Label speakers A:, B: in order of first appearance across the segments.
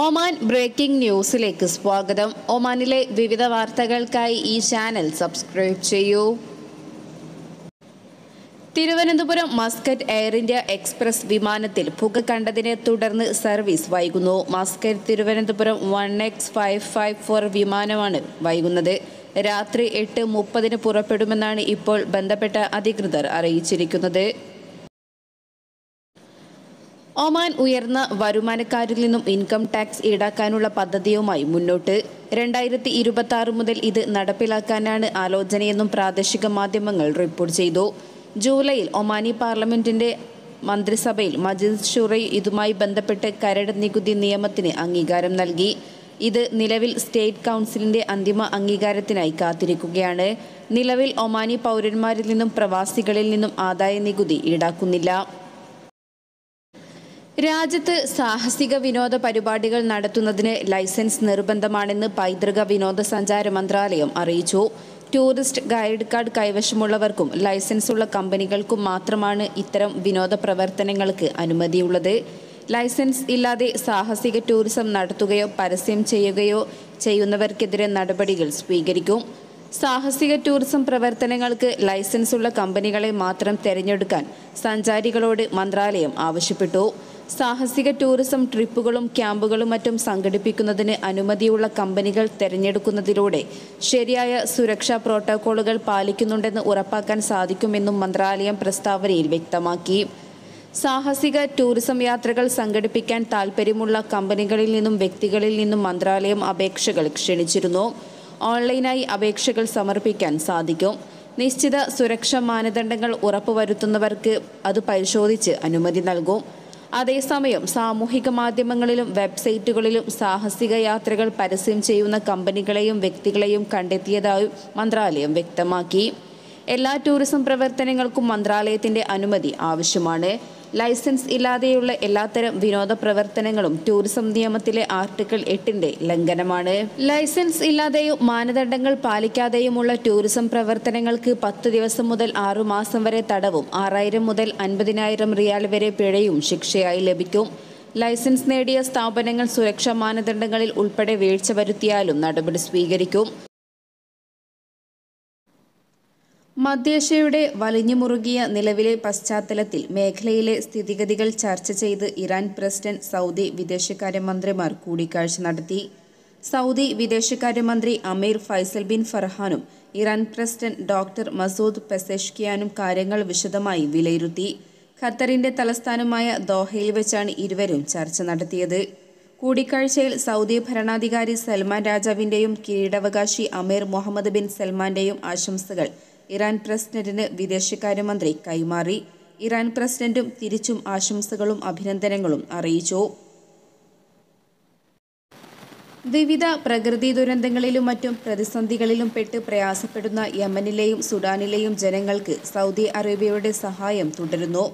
A: Oman breaking ന്യൂസിലേക്ക് സ്വാഗതം ഒമാനിലെ വിവിധ വാർത്തകൾക്കായി ഈ ചാനൽ സബ്സ്ക്രൈബ് ചെയ്യൂ Thiruvananthapuram Muscat Air India Express വിമാനത്തിൽ പുക കണ്ടതിനെ തുടർന്ന് സർവീസ് വൈകുന്നു Muscat Thiruvananthapuram one X five five four വിമാനമാണ് വൈകുന്നത് രാത്രി എട്ട് മുപ്പതിന് പുറപ്പെടുമെന്നാണ് ഇപ്പോൾ ബന്ധപ്പെട്ട അധികൃതർ അറിയിച്ചിരിക്കുന്നത് ഒമാൻ ഉയർന്ന വരുമാനക്കാരിൽ നിന്നും ഇൻകം ടാക്സ് ഈടാക്കാനുള്ള പദ്ധതിയുമായി മുന്നോട്ട് രണ്ടായിരത്തി ഇരുപത്തി ആറ് മുതൽ ഇത് നടപ്പിലാക്കാനാണ് ആലോചനയെന്നും പ്രാദേശിക മാധ്യമങ്ങൾ റിപ്പോർട്ട് ചെയ്തു ജൂലൈയിൽ ഒമാനി പാർലമെന്റിന്റെ മന്ത്രിസഭയിൽ മജീദ് ഷുറൈ ഇതുമായി ബന്ധപ്പെട്ട് കരട് നികുതി നിയമത്തിന് അംഗീകാരം നൽകി ഇത് നിലവിൽ സ്റ്റേറ്റ് കൗൺസിലിന്റെ അന്തിമ അംഗീകാരത്തിനായി കാത്തിരിക്കുകയാണ് നിലവിൽ ഒമാനി പൗരന്മാരിൽ നിന്നും പ്രവാസികളിൽ നിന്നും ആദായ നികുതി ഈടാക്കുന്നില്ല രാജ്യത്ത് സാഹസിക വിനോദ പരിപാടികൾ നടത്തുന്നതിന് ലൈസൻസ് നിർബന്ധമാണെന്ന് പൈതൃക വിനോദസഞ്ചാര മന്ത്രാലയം അറിയിച്ചു ടൂറിസ്റ്റ് ഗൈഡ് കാർഡ് കൈവശമുള്ളവർക്കും ലൈസൻസുള്ള കമ്പനികൾക്കും മാത്രമാണ് ഇത്തരം വിനോദ പ്രവർത്തനങ്ങൾക്ക് അനുമതിയുള്ളത് ലൈസൻസ് ഇല്ലാതെ സാഹസിക ടൂറിസം നടത്തുകയോ പരസ്യം ചെയ്യുകയോ ചെയ്യുന്നവർക്കെതിരെ നടപടികൾ സ്വീകരിക്കും സാഹസിക ടൂറിസം പ്രവർത്തനങ്ങൾക്ക് ലൈസൻസുള്ള കമ്പനികളെ മാത്രം തിരഞ്ഞെടുക്കാൻ സഞ്ചാരികളോട് മന്ത്രാലയം ആവശ്യപ്പെട്ടു സാഹസിക ടൂറിസം ട്രിപ്പുകളും ക്യാമ്പുകളും മറ്റും സംഘടിപ്പിക്കുന്നതിന് അനുമതിയുള്ള കമ്പനികൾ തെരഞ്ഞെടുക്കുന്നതിലൂടെ ശരിയായ സുരക്ഷാ പ്രോട്ടോക്കോളുകൾ പാലിക്കുന്നുണ്ടെന്ന് ഉറപ്പാക്കാൻ സാധിക്കുമെന്നും മന്ത്രാലയം പ്രസ്താവനയിൽ വ്യക്തമാക്കി സാഹസിക ടൂറിസം യാത്രകൾ സംഘടിപ്പിക്കാൻ താൽപ്പര്യമുള്ള കമ്പനികളിൽ നിന്നും വ്യക്തികളിൽ നിന്നും മന്ത്രാലയം അപേക്ഷകൾ ക്ഷണിച്ചിരുന്നു ഓൺലൈനായി അപേക്ഷകൾ സമർപ്പിക്കാൻ സാധിക്കും നിശ്ചിത സുരക്ഷാ മാനദണ്ഡങ്ങൾ ഉറപ്പുവരുത്തുന്നവർക്ക് അത് പരിശോധിച്ച് അനുമതി നൽകും അതേസമയം സാമൂഹിക മാധ്യമങ്ങളിലും വെബ്സൈറ്റുകളിലും സാഹസിക യാത്രകൾ പരസ്യം ചെയ്യുന്ന കമ്പനികളെയും വ്യക്തികളെയും കണ്ടെത്തിയതായും മന്ത്രാലയം വ്യക്തമാക്കി എല്ലാ ടൂറിസം പ്രവർത്തനങ്ങൾക്കും മന്ത്രാലയത്തിന്റെ അനുമതി ആവശ്യമാണ് ലൈസൻസ് ഇല്ലാതെയുള്ള എല്ലാത്തരം വിനോദ പ്രവർത്തനങ്ങളും ടൂറിസം നിയമത്തിലെ ആർട്ടിക്കിൾ എട്ടിന്റെ ലംഘനമാണ് ലൈസൻസ് ഇല്ലാതെയും മാനദണ്ഡങ്ങൾ പാലിക്കാതെയുമുള്ള ടൂറിസം പ്രവർത്തനങ്ങൾക്ക് പത്ത് ദിവസം മുതൽ ആറു മാസം വരെ തടവും ആറായിരം മുതൽ അൻപതിനായിരം റിയാൽ വരെ പിഴയും ശിക്ഷയായി ലഭിക്കും ലൈസൻസ് നേടിയ സ്ഥാപനങ്ങൾ സുരക്ഷാ മാനദണ്ഡങ്ങളിൽ ഉൾപ്പെടെ വീഴ്ച വരുത്തിയാലും നടപടി സ്വീകരിക്കും മധ്യേഷ്യയുടെ വലിഞ്ഞു മുറുകിയ നിലവിലെ പശ്ചാത്തലത്തിൽ മേഖലയിലെ സ്ഥിതിഗതികൾ ചർച്ച ചെയ്ത് ഇറാൻ പ്രസിഡന്റ് സൗദി വിദേശകാര്യമന്ത്രിമാർ കൂടിക്കാഴ്ച നടത്തി സൗദി വിദേശകാര്യമന്ത്രി അമീർ ഫൈസൽ ബിൻ ഫർഹാനും ഇറാൻ പ്രസിഡന്റ് ഡോക്ടർ മസൂദ് പെസെഷ്കിയാനും കാര്യങ്ങൾ വിശദമായി വിലയിരുത്തി ഖത്തറിന്റെ തലസ്ഥാനമായ ദോഹയിൽ വെച്ചാണ് ഇരുവരും ചർച്ച നടത്തിയത് കൂടിക്കാഴ്ചയിൽ സൗദി ഭരണാധികാരി സൽമാൻ രാജാവിന്റെയും കിരീടാവകാശി അമീർ മുഹമ്മദ് ബിൻ സൽമാന്റെയും ആശംസകൾ ഇറാൻ പ്രസിഡന്റിന് വിദേശകാര്യമന്ത്രി കൈമാറി ഇറാൻ പ്രസിഡന്റും തിരിച്ചും ആശംസകളും അഭിനന്ദനങ്ങളും അറിയിച്ചു വിവിധ പ്രകൃതി ദുരന്തങ്ങളിലും മറ്റും പ്രതിസന്ധികളിലും പെട്ട് പ്രയാസപ്പെടുന്ന യമനിലെയും സുഡാനിലെയും ജനങ്ങൾക്ക് സൗദി അറേബ്യയുടെ സഹായം തുടരുന്നു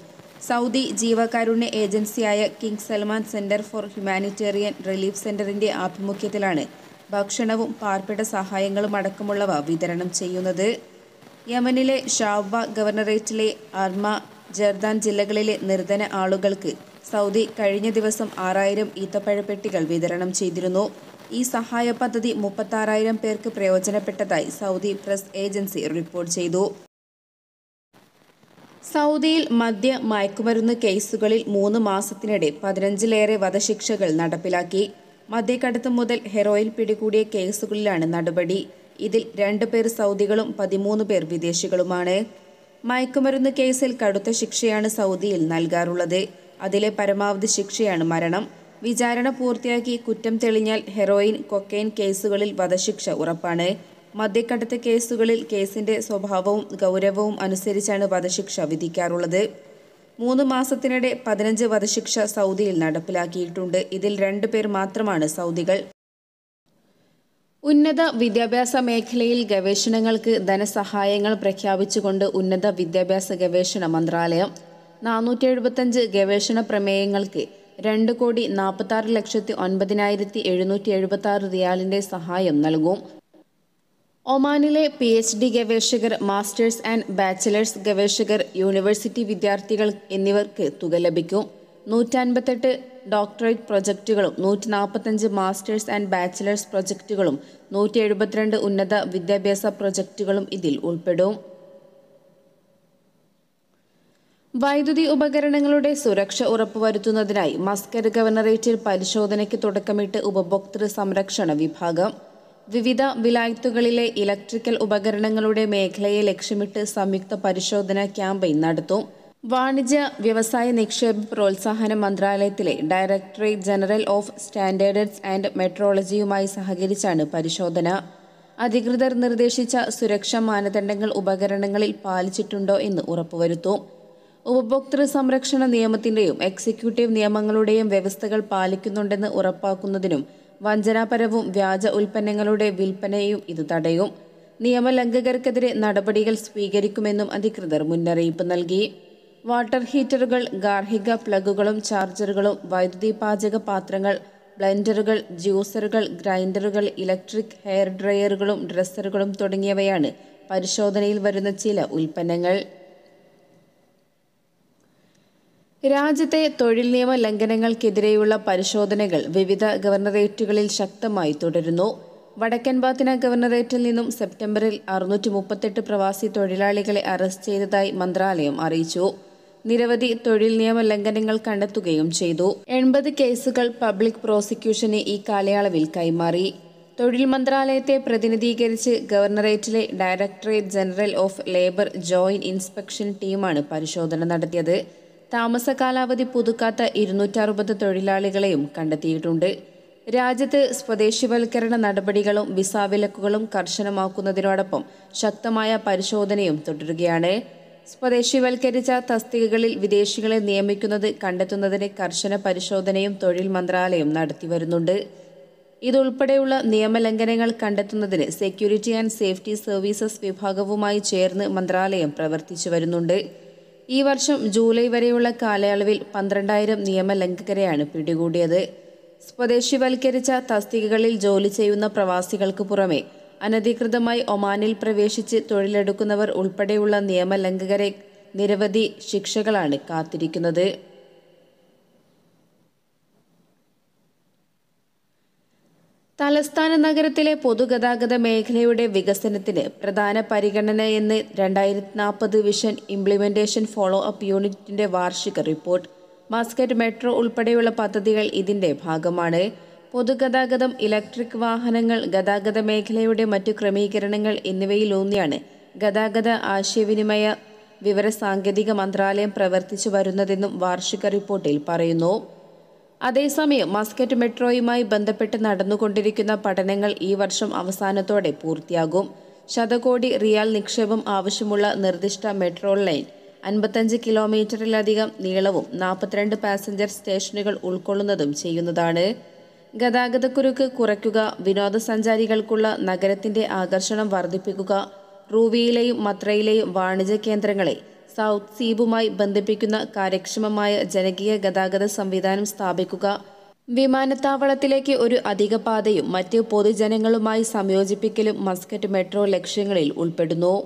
A: സൗദി ജീവകാരുണ്യ ഏജൻസിയായ King Salman Centre for Humanitarian Relief സെന്ററിന്റെ ആഭിമുഖ്യത്തിലാണ് ഭക്ഷണവും പാർപ്പിട സഹായങ്ങളും അടക്കമുള്ളവ വിതരണം ചെയ്യുന്നത് യമനിലെ ഷാവ ഗവർണറേറ്റിലെ അർമ ജർദാൻ ജില്ലകളിലെ നിർധന ആളുകൾക്ക് സൗദി കഴിഞ്ഞ ദിവസം ആറായിരം ഈത്തപ്പഴപ്പെട്ടികൾ വിതരണം ചെയ്തിരുന്നു ഈ സഹായ പദ്ധതി മുപ്പത്താറായിരം പേർക്ക് പ്രയോജനപ്പെട്ടതായി സൗദി പ്രസ് ഏജൻസി റിപ്പോർട്ട് ചെയ്തു സൗദിയിൽ മദ്യ മയക്കുമരുന്ന് കേസുകളിൽ മൂന്ന് മാസത്തിനിടെ പതിനഞ്ചിലേറെ വധശിക്ഷകൾ നടപ്പിലാക്കി മദ്യക്കടത്ത് മുതൽ ഹെറോയിൽ പിടികൂടിയ കേസുകളിലാണ് നടപടി ഇതിൽ രണ്ട് പേർ സൗദികളും പതിമൂന്ന് പേർ വിദേശികളുമാണ് മയക്കുമരുന്ന് കേസിൽ കടുത്ത ശിക്ഷയാണ് സൗദിയിൽ നൽകാറുള്ളത് അതിലെ പരമാവധി ശിക്ഷയാണ് മരണം വിചാരണ പൂർത്തിയാക്കി കുറ്റം തെളിഞ്ഞാൽ ഹെറോയിൻ കൊക്കൈൻ കേസുകളിൽ വധശിക്ഷ ഉറപ്പാണ് മദ്യക്കടത്ത് കേസുകളിൽ കേസിന്റെ സ്വഭാവവും ഗൗരവവും അനുസരിച്ചാണ് വധശിക്ഷ വിധിക്കാറുള്ളത് മൂന്ന് മാസത്തിനിടെ പതിനഞ്ച് വധശിക്ഷ സൗദിയിൽ നടപ്പിലാക്കിയിട്ടുണ്ട് ഇതിൽ രണ്ടു പേർ മാത്രമാണ് സൗദികൾ ഉന്നത വിദ്യാഭ്യാസ മേഖലയിൽ ഗവേഷണങ്ങൾക്ക് ധനസഹായങ്ങൾ പ്രഖ്യാപിച്ചുകൊണ്ട് ഉന്നത വിദ്യാഭ്യാസ ഗവേഷണ മന്ത്രാലയം നാനൂറ്റി എഴുപത്തഞ്ച് ഗവേഷണ പ്രമേയങ്ങൾക്ക് രണ്ട് കോടി ആറ് ലക്ഷത്തി ഒൻപതിനായിരത്തി എഴുന്നൂറ്റി ആറ് റിയാലിൻ്റെ സഹായം നൽകും ഒമാനിലെ പി എച്ച് ഡി ഗവേഷകർ മാസ്റ്റേഴ്സ് ആൻഡ് ബാച്ചിലേഴ്സ് ഗവേഷകർ യൂണിവേഴ്സിറ്റി വിദ്യാർത്ഥികൾ എന്നിവർക്ക് തുക ലഭിക്കും നൂറ്റൻപത്തെട്ട് ഡോക്ടറേറ്റ് പ്രൊജക്റ്റുകളും നൂറ്റി നാൽപ്പത്തഞ്ച് മാസ്റ്റേഴ്സ് ആൻഡ് ബാച്ചിലേഴ്സ് പ്രൊജക്റ്റുകളും നൂറ്റി എഴുപത്തിരണ്ട് ഉന്നത വിദ്യാഭ്യാസ പ്രൊജക്റ്റുകളും ഇതിൽ ഉൾപ്പെടും വൈദ്യുതി ഉപകരണങ്ങളുടെ സുരക്ഷ ഉറപ്പുവരുത്തുന്നതിനായി മസ്കർ ഗവർണറേറ്റിൽ പരിശോധനയ്ക്ക് തുടക്കമിട്ട് ഉപഭോക്തൃ സംരക്ഷണ വിഭാഗം വിവിധ വിലായത്തുകളിലെ ഇലക്ട്രിക്കൽ ഉപകരണങ്ങളുടെ മേഖലയെ ലക്ഷ്യമിട്ട് സംയുക്ത പരിശോധനാ ക്യാമ്പയിൻ നടത്തും വാണിജ്യ വ്യവസായ നിക്ഷേപ പ്രോത്സാഹന മന്ത്രാലയത്തിലെ Directorate General of Standards and മെട്രോളജിയുമായി സഹകരിച്ചാണ് പരിശോധന അധികൃതർ നിർദ്ദേശിച്ച സുരക്ഷാ മാനദണ്ഡങ്ങൾ ഉപകരണങ്ങളിൽ പാലിച്ചിട്ടുണ്ടോ എന്ന് ഉറപ്പുവരുത്തും ഉപഭോക്തൃ സംരക്ഷണ നിയമത്തിന്റെയും എക്സിക്യൂട്ടീവ് നിയമങ്ങളുടെയും വ്യവസ്ഥകൾ പാലിക്കുന്നുണ്ടെന്ന് ഉറപ്പാക്കുന്നതിനും വഞ്ചനാപരവും വ്യാജ ഉൽപ്പന്നങ്ങളുടെ വിൽപ്പനയും ഇത് തടയും നിയമലംഘകർക്കെതിരെ നടപടികൾ സ്വീകരിക്കുമെന്നും അധികൃതർ മുന്നറിയിപ്പ് നൽകി വാട്ടർ ഹീറ്ററുകൾ ഗാർഹിക പ്ലഗുകളും ചാർജറുകളും വൈദ്യുതി പാചക പാത്രങ്ങൾ ബ്ലെൻഡറുകൾ ജ്യൂസറുകൾ ഗ്രൈൻഡറുകൾ ഇലക്ട്രിക് ഹെയർ ഡ്രയറുകളും ഡ്രസ്സറുകളും തുടങ്ങിയവയാണ് പരിശോധനയിൽ വരുന്ന ചില ഉൽപ്പന്നങ്ങൾ രാജ്യത്തെ തൊഴിൽ നിയമ ലംഘനങ്ങൾക്കെതിരെയുള്ള പരിശോധനകൾ വിവിധ ഗവർണറേറ്റുകളിൽ ശക്തമായി തുടരുന്നു വടക്കൻ ബാത്തിന ഗവർണറേറ്റിൽ നിന്നും സെപ്റ്റംബറിൽ അറുന്നൂറ്റി പ്രവാസി തൊഴിലാളികളെ അറസ്റ്റ് ചെയ്തതായി മന്ത്രാലയം അറിയിച്ചു നിരവധി തൊഴിൽ നിയമ ലംഘനങ്ങൾ കണ്ടെത്തുകയും ചെയ്തു എൺപത് കേസുകൾ പബ്ലിക് പ്രോസിക്യൂഷന് ഈ കാലയളവിൽ കൈമാറി തൊഴിൽ മന്ത്രാലയത്തെ പ്രതിനിധീകരിച്ച് ഗവർണറേറ്റിലെ Directorate General of Labour Joint Inspection ടീമാണ് പരിശോധന നടത്തിയത് താമസ കാലാവധി പുതുക്കാത്ത ഇരുന്നൂറ്ററുപത് തൊഴിലാളികളെയും കണ്ടെത്തിയിട്ടുണ്ട് രാജ്യത്ത് സ്വദേശിവൽക്കരണ നടപടികളും വിസാവിലക്കുകളും കർശനമാക്കുന്നതിനോടൊപ്പം ശക്തമായ പരിശോധനയും തുടരുകയാണ് സ്വദേശിവൽക്കരിച്ച തസ്തികകളിൽ വിദേശികളെ നിയമിക്കുന്നത് കണ്ടെത്തുന്നതിന് കർശന പരിശോധനയും തൊഴിൽ മന്ത്രാലയം നടത്തിവരുന്നുണ്ട് ഇതുൾപ്പെടെയുള്ള നിയമലംഘനങ്ങൾ കണ്ടെത്തുന്നതിന് സെക്യൂരിറ്റി ആൻഡ് സേഫ്റ്റി സർവീസസ് വിഭാഗവുമായി ചേർന്ന് മന്ത്രാലയം പ്രവർത്തിച്ചു വരുന്നുണ്ട് ഈ വർഷം ജൂലൈ വരെയുള്ള കാലയളവിൽ പന്ത്രണ്ടായിരം നിയമലംഘകരെയാണ് പിടികൂടിയത് സ്വദേശിവൽക്കരിച്ച തസ്തികകളിൽ ജോലി ചെയ്യുന്ന പ്രവാസികൾക്ക് പുറമെ അനധികൃതമായി ഒമാനിൽ പ്രവേശിച്ച് തൊഴിലെടുക്കുന്നവർ ഉൾപ്പെടെയുള്ള നിയമലംഘകരെ നിരവധി ശിക്ഷകളാണ് കാത്തിരിക്കുന്നത് തലസ്ഥാന നഗരത്തിലെ പൊതുഗതാഗത മേഖലയുടെ വികസനത്തിന് പ്രധാന പരിഗണന എന്ന് രണ്ടായിരത്തി നാൽപ്പത് വിഷൻ ഇംപ്ലിമെൻറ്റേഷൻ ഫോളോ അപ്പ് യൂണിറ്റിന്റെ വാർഷിക റിപ്പോർട്ട് മാസ്കറ്റ് മെട്രോ ഉൾപ്പെടെയുള്ള പദ്ധതികൾ ഇതിന്റെ ഭാഗമാണ് പൊതുഗതാഗതം ഇലക്ട്രിക് വാഹനങ്ങൾ ഗതാഗത മേഖലയുടെ മറ്റു ക്രമീകരണങ്ങൾ എന്നിവയിലൂന്നിയാണ് ഗതാഗത ആശയവിനിമയ വിവരസാങ്കേതിക മന്ത്രാലയം പ്രവർത്തിച്ചു വരുന്നതെന്നും വാർഷിക റിപ്പോർട്ടിൽ പറയുന്നു അതേസമയം മസ്കറ്റ് മെട്രോയുമായി ബന്ധപ്പെട്ട് നടന്നുകൊണ്ടിരിക്കുന്ന പഠനങ്ങൾ ഈ വർഷം അവസാനത്തോടെ പൂർത്തിയാകും ശതകോടി റിയാൽ നിക്ഷേപം ആവശ്യമുള്ള നിർദ്ദിഷ്ട മെട്രോ ലൈൻ അൻപത്തഞ്ച് കിലോമീറ്ററിലധികം നീളവും നാൽപ്പത്തിരണ്ട് പാസഞ്ചർ സ്റ്റേഷനുകൾ ഉൾക്കൊള്ളുന്നതും ചെയ്യുന്നതാണ് ഗതാഗതക്കുരുക്ക് കുറയ്ക്കുക വിനോദസഞ്ചാരികൾക്കുള്ള നഗരത്തിന്റെ ആകർഷണം വർദ്ധിപ്പിക്കുക റൂവിയിലെയും മത്രയിലെയും വാണിജ്യ കേന്ദ്രങ്ങളെ സൗത്ത് സീബുമായി ബന്ധിപ്പിക്കുന്ന കാര്യക്ഷമമായ ജനകീയ ഗതാഗത സംവിധാനം സ്ഥാപിക്കുക വിമാനത്താവളത്തിലേക്ക് ഒരു അധിക പാതയും മറ്റ് പൊതുജനങ്ങളുമായി സംയോജിപ്പിക്കലും മസ്കറ്റ് മെട്രോ ലക്ഷ്യങ്ങളിൽ ഉൾപ്പെടുന്നു